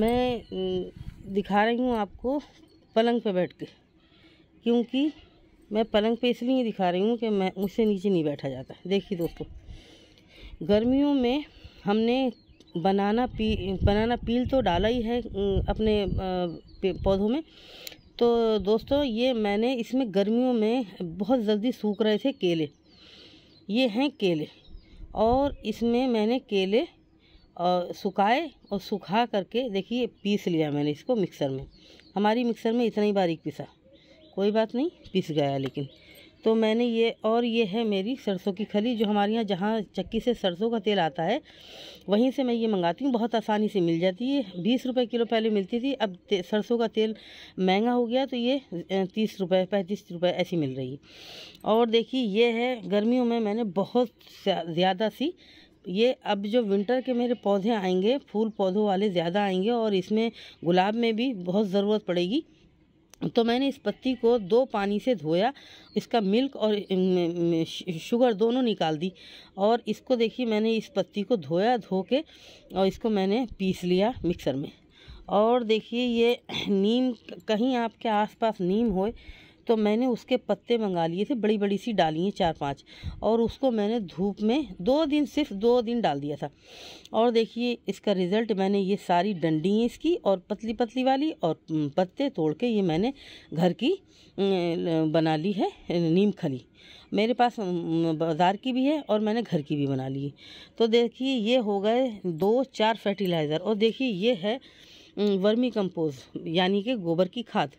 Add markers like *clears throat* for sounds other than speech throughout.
मैं दिखा रही हूँ आपको पलंग पे बैठ के क्योंकि मैं पलंग पे इसलिए दिखा रही हूँ कि मैं उससे नीचे नहीं बैठा जाता देखिए दोस्तों गर्मियों में हमने बनाना पी बनाना पील तो डाला ही है अपने पौधों में तो दोस्तों ये मैंने इसमें गर्मियों में बहुत जल्दी सूख रहे थे केले ये हैं केले और इसमें मैंने केले और सुखाए और सुखा करके देखिए पीस लिया मैंने इसको मिक्सर में हमारी मिक्सर में इतना ही बारीक पिसा कोई बात नहीं पिस गया लेकिन तो मैंने ये और ये है मेरी सरसों की खली जो हमारे यहाँ जहाँ चक्की से सरसों का तेल आता है वहीं से मैं ये मंगाती हूँ बहुत आसानी से मिल जाती है बीस रुपए किलो पहले मिलती थी अब सरसों का तेल महंगा हो गया तो ये तीस रुपए पैंतीस रुपए ऐसी मिल रही है और देखिए ये है गर्मियों में मैंने बहुत ज़्यादा सी ये अब जो विंटर के मेरे पौधे आएंगे फूल पौधों वाले ज़्यादा आएंगे और इसमें गुलाब में भी बहुत ज़रूरत पड़ेगी तो मैंने इस पत्ती को दो पानी से धोया इसका मिल्क और शुगर दोनों निकाल दी और इसको देखिए मैंने इस पत्ती को धोया धो के और इसको मैंने पीस लिया मिक्सर में और देखिए ये नीम कहीं आपके आसपास नीम होए तो मैंने उसके पत्ते मंगा लिए थे बड़ी बड़ी सी डाली हैं चार पाँच और उसको मैंने धूप में दो दिन सिर्फ दो दिन डाल दिया था और देखिए इसका रिज़ल्ट मैंने ये सारी डंडी हैं इसकी और पतली पतली वाली और पत्ते तोड़ के ये मैंने घर की बना ली है नीम खली मेरे पास बाज़ार की भी है और मैंने घर की भी बना ली तो देखिए ये हो गए दो चार फर्टिलाइज़र और देखिए ये है वर्मी कंपोज यानी कि गोबर की खाद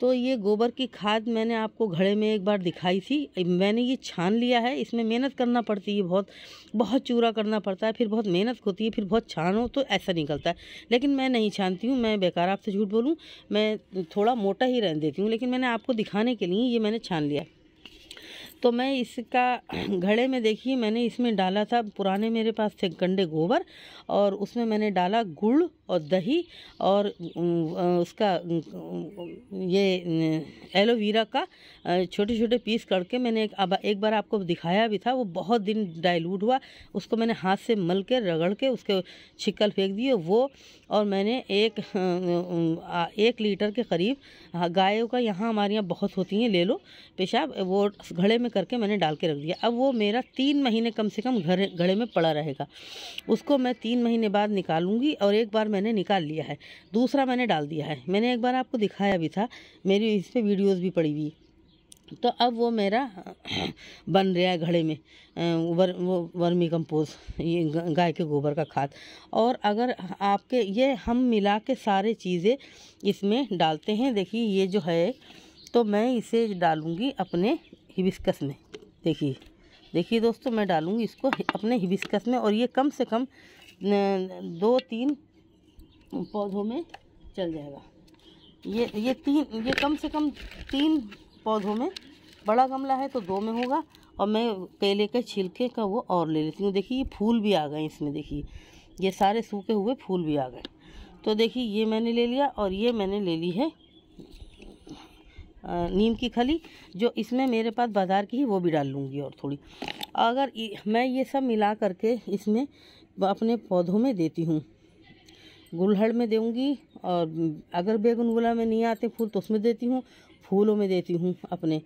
तो ये गोबर की खाद मैंने आपको घड़े में एक बार दिखाई थी मैंने ये छान लिया है इसमें मेहनत करना पड़ती है बहुत बहुत चूरा करना पड़ता है फिर बहुत मेहनत होती है फिर बहुत छानो तो ऐसा निकलता है लेकिन मैं नहीं छानती हूँ मैं बेकार आपसे झूठ बोलूँ मैं थोड़ा मोटा ही रहने देती हूँ लेकिन मैंने आपको दिखाने के लिए ये मैंने छान लिया है तो मैं इसका *clears throat* घड़े में देखिए मैंने इसमें डाला था पुराने मेरे पास थे गंडे गोबर और उसमें मैंने डाला गुड़ और दही और उसका ये एलोवेरा का छोटे छोटे पीस करके मैंने एक अब एक बार आपको दिखाया भी था वो बहुत दिन डाइल्यूट हुआ उसको मैंने हाथ से मल के रगड़ के उसके छिकल फेंक दिए वो और मैंने एक एक लीटर के करीब हाँ, गायों का यहाँ हमारे यहाँ बहुत होती हैं ले लो पेशाब वो घड़े में में करके मैंने डाल के रख दिया अब वो मेरा तीन महीने कम से कम घर घड़े में पड़ा रहेगा उसको मैं तीन महीने बाद निकालूंगी और एक बार मैंने निकाल लिया है दूसरा मैंने डाल दिया है मैंने एक बार आपको दिखाया भी था मेरी इस पर वीडियोज़ भी पड़ी हुई तो अब वो मेरा *clears throat* बन रहा है घड़े में वर वो वर्मी कंपोज ये गाय के गोबर का खाद और अगर आपके ये हम मिला के सारे चीज़ें इसमें डालते हैं देखिए ये जो है तो मैं इसे डालूँगी अपने हिबिस्कस में देखिए देखिए दोस्तों मैं डालूँगी इसको अपने हिबिस्कस में और ये कम से कम दो तीन पौधों में चल जाएगा ये ये तीन ये कम से कम तीन पौधों में बड़ा गमला है तो दो में होगा और मैं केले के छिलके का वो और ले लेती हूँ देखिए ये फूल भी आ गए इसमें देखिए ये सारे सूखे हुए फूल भी आ गए तो देखिए ये मैंने ले लिया और ये मैंने ले ली है नीम की खली जो इसमें मेरे पास बाज़ार की है वो भी डाल लूँगी और थोड़ी अगर मैं ये सब मिला करके इसमें अपने पौधों में देती हूँ गुलहड़ में दूँगी और अगर बेगुनगुला में नहीं आते फूल तो उसमें देती हूँ फूलों में देती हूँ अपने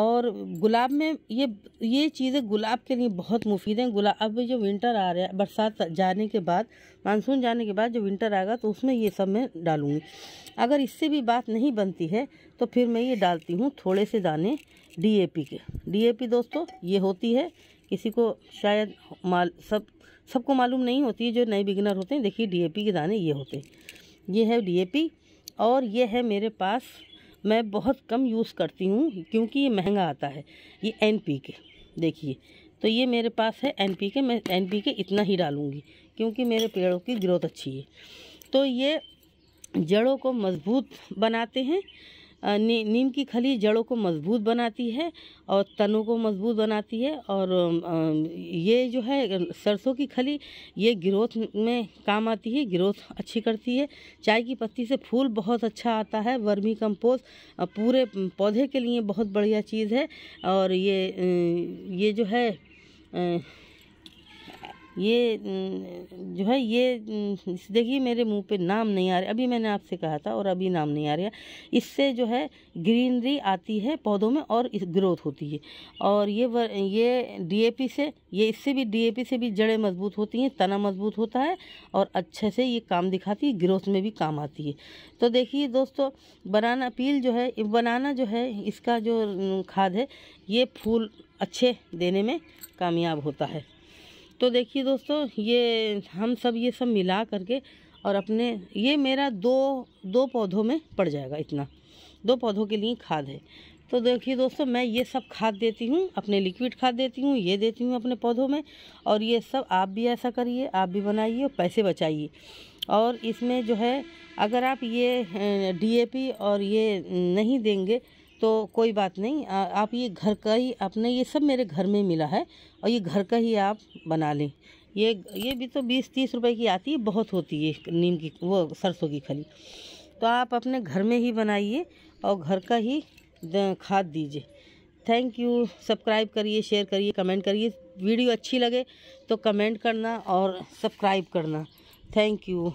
और गुलाब में ये ये चीज़ें गुलाब के लिए बहुत मुफीद हैं गुलाब अब जो विंटर आ रहा है बरसात जाने के बाद मानसून जाने के बाद जो विंटर आएगा तो उसमें ये सब मैं डालूँगी अगर इससे भी बात नहीं बनती है तो फिर मैं ये डालती हूँ थोड़े से दाने डीएपी के डीएपी दोस्तों ये होती है किसी को शायद माल सब सबको मालूम नहीं होती है जो नए बिगनर होते हैं देखिए डीएपी के दाने ये होते हैं ये है डीएपी और ये है मेरे पास मैं बहुत कम यूज़ करती हूँ क्योंकि ये महंगा आता है ये एन पी के देखिए तो ये मेरे पास है एन पी के मैं एन पी के इतना ही डालूँगी क्योंकि मेरे पेड़ों की ग्रोथ अच्छी है तो ये जड़ों को मजबूत बनाते हैं नी, नीम की खली जड़ों को मजबूत बनाती है और तनों को मजबूत बनाती है और ये जो है सरसों की खली ये ग्रोथ में काम आती है ग्रोथ अच्छी करती है चाय की पत्ती से फूल बहुत अच्छा आता है वर्मी कंपोस्ट पूरे पौधे के लिए बहुत बढ़िया चीज़ है और ये ये जो है ये जो है ये देखिए मेरे मुंह पे नाम नहीं आ रहा अभी मैंने आपसे कहा था और अभी नाम नहीं आ रहा इससे जो है ग्रीनरी आती है पौधों में और ग्रोथ होती है और ये वर, ये डीएपी से ये इससे भी डीएपी से भी जड़ें मजबूत होती हैं तना मजबूत होता है और अच्छे से ये काम दिखाती है ग्रोथ में भी काम आती है तो देखिए दोस्तों बनाना पील जो है बनाना जो है इसका जो खाद है ये फूल अच्छे देने में कामयाब होता है तो देखिए दोस्तों ये हम सब ये सब मिला करके और अपने ये मेरा दो दो पौधों में पड़ जाएगा इतना दो पौधों के लिए खाद है तो देखिए दोस्तों मैं ये सब खाद देती हूँ अपने लिक्विड खाद देती हूँ ये देती हूँ अपने पौधों में और ये सब आप भी ऐसा करिए आप भी बनाइए और पैसे बचाइए और इसमें जो है अगर आप ये डीएपी और ये नहीं देंगे तो कोई बात नहीं आ, आप ये घर का ही आपने ये सब मेरे घर में मिला है और ये घर का ही आप बना लें ये ये भी तो बीस तीस रुपए की आती है बहुत होती है नीम की वो सरसों की खली तो आप अपने घर में ही बनाइए और घर का ही खाद दीजिए थैंक यू सब्सक्राइब करिए शेयर करिए कमेंट करिए वीडियो अच्छी लगे तो कमेंट करना और सब्सक्राइब करना थैंक यू